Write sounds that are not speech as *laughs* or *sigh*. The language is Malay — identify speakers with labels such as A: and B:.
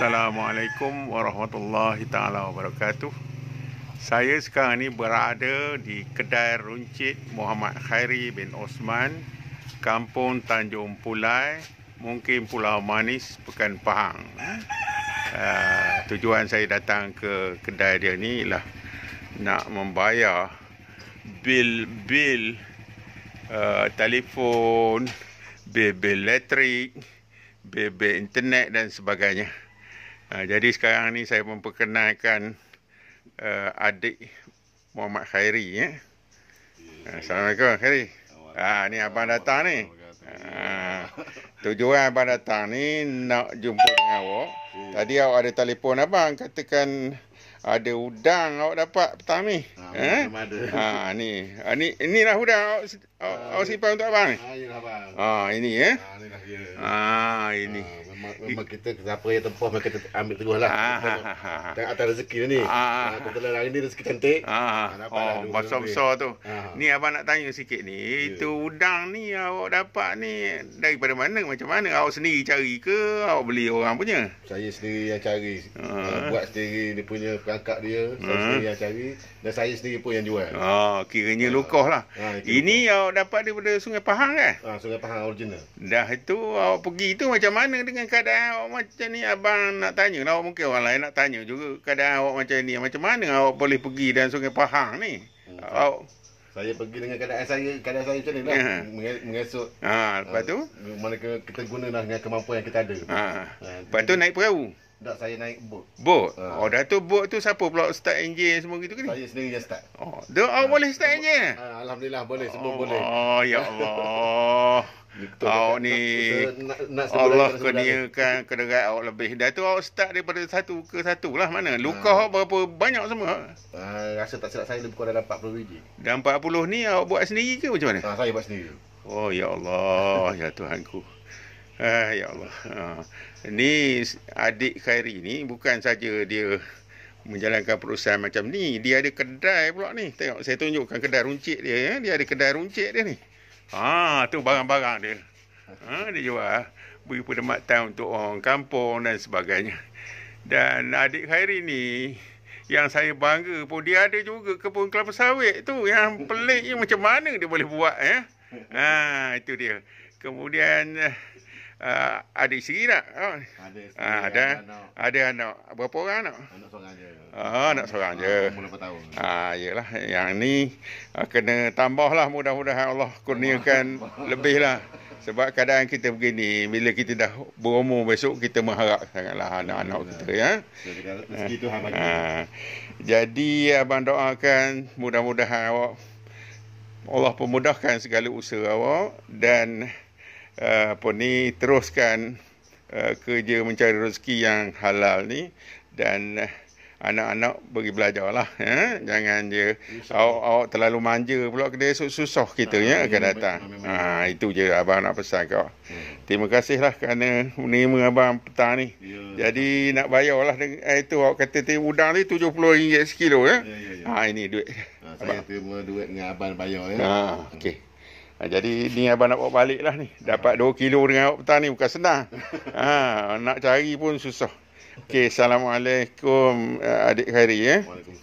A: Assalamualaikum warahmatullahi taala wabarakatuh. Saya sekarang ini berada di kedai Runcit Muhammad Khairi bin Osman, Kampung Tanjung Pulai, mungkin Pulau Manis, Pekan Pahang. Uh, tujuan saya datang ke kedai dia ni ialah nak membayar bil-bil uh, telefon, bil-bil elektrik, bil internet dan sebagainya. Ha, jadi sekarang ni saya memperkenalkan uh, adik Muhammad Khairi ya. Eh. Assalamualaikum Khairi. Ah ha, ni abang datang ni. Ha, tujuan abang datang ni nak jumpa dengan awak. Ya. Tadi awak ada telefon abang katakan ada udang awak dapat petang ni eh? ha, ni. Ha, ni. Ini lah Huda. Awak ha, ah, aw simpan untuk abang ni? Ha, inilah abang. ini eh? Ha, ini lah dia. Ha, ini. Ha, memang, memang kita siapa yang tempoh memang kita ambil terus lah. Ha ha, ha, ha, Tengok atas rezeki ni. Ha, ha, ha, Kebetulan oh, hari ni rezeki cantik. Ha, ha. oh, besar-besar tu. Ha. Ni abang nak tanya sikit ni. Yeah. Itu udang ni awak dapat ni daripada mana? Macam mana? Awak sendiri cari ke? Awak beli orang punya? Saya sendiri yang cari. Ha. Buat sendiri dia punya perangkap dia. Saya ha. sendiri yang cari. Dan saya sendiri pun yang jual. Oh, kiranya ha. lukoh lah. Ha, Ini lukoh. awak dapat daripada Sungai Pahang kan? Ha, Sungai Pahang original. Dah itu awak pergi itu macam mana dengan keadaan awak macam ni? Abang nak tanya lah. Mungkin orang lain nak tanya juga keadaan awak macam ni. Macam mana awak boleh pergi dan Sungai Pahang ni? Hmm. Awak... Saya pergi dengan keadaan saya, keadaan saya macam ni lah. Ha. Ya. Mengesok. Ha, lepas tu? mana kita guna dengan kemampuan yang kita ada. Ha. Ha. Lepas tu naik perahu? nak saya naik boat. Boat? Uh. Oh, dah tu boat tu siapa pula start enjin semua gitu ke ni? Saya sendiri yang start. Oh, dia oh, uh, boleh start enjin? Uh, ha, Alhamdulillah boleh, oh, semua boleh. Oh, ya Allah. Awak ni Allah keniakan, *laughs* kedegat awak lebih. Dah tu awak start daripada satu ke satu lah mana. Luka awak ha. berapa banyak semua? Ha, rasa tak silap saya lebih kurang dalam 40 biji. Dalam 40 ni awak buat sendiri ke macam mana? saya buat sendiri. Oh ya Allah, ya Tuhan ku. Ah, ya Allah. Ah. Ni adik Khairi ni bukan saja dia menjalankan perusahaan macam ni. Dia ada kedai pula ni. Tengok saya tunjukkan kedai runcit dia. Ya. Dia ada kedai runcit dia ni. Ah, tu barang-barang dia. Ah, dia jual eh. beri perkhidmatan untuk orang kampung dan sebagainya. Dan adik Khairi ni yang saya bangga pun dia ada juga kebun kelapa sawit tu yang pelik macam mana dia boleh buat ya. Eh? Ha itu dia. Kemudian uh, adik sendiri tak? Oh. Ada sendiri, uh, ah, ada, ada anak. Ada anak. Berapa orang anak? Anak seorang je. Oh, anak seorang je. Uh, umur berapa tahun? uh, yelah. Yang ni uh, kena tambahlah mudah-mudahan Allah kurniakan *laughs* lebihlah. Sebab kadang-kadang kita begini, bila kita dah berumur besok, kita mengharap sangatlah anak-anak kita. Ya? Rezeki Jadi, Abang doakan mudah-mudahan awak, Allah pemudahkan segala usaha awak dan... Eh, apa ni teruskan eh, kerja mencari rezeki yang halal ni dan eh, anak-anak bagi belajarlah ya jangan dia awak-awak terlalu manja pula ke dia susah kita ah, ya akan datang ha itu je abang nak pesan kau hmm. terima kasihlah kerana menerima abang petang ni yeah. jadi nak bayarlah dengan itu awak kata tadi udang ni RM70 sekilo ya eh? ya. yeah, ya, ya. ha ini duit ha, saya abang. terima duit dengan abang bayar ya ha okey Ha, jadi ni abang nak bawa balik lah ni. Dapat 2 kilo dengan awak petang ni bukan senang. Ha, nak cari pun susah. Okay, Assalamualaikum eh, adik Khairi. Eh.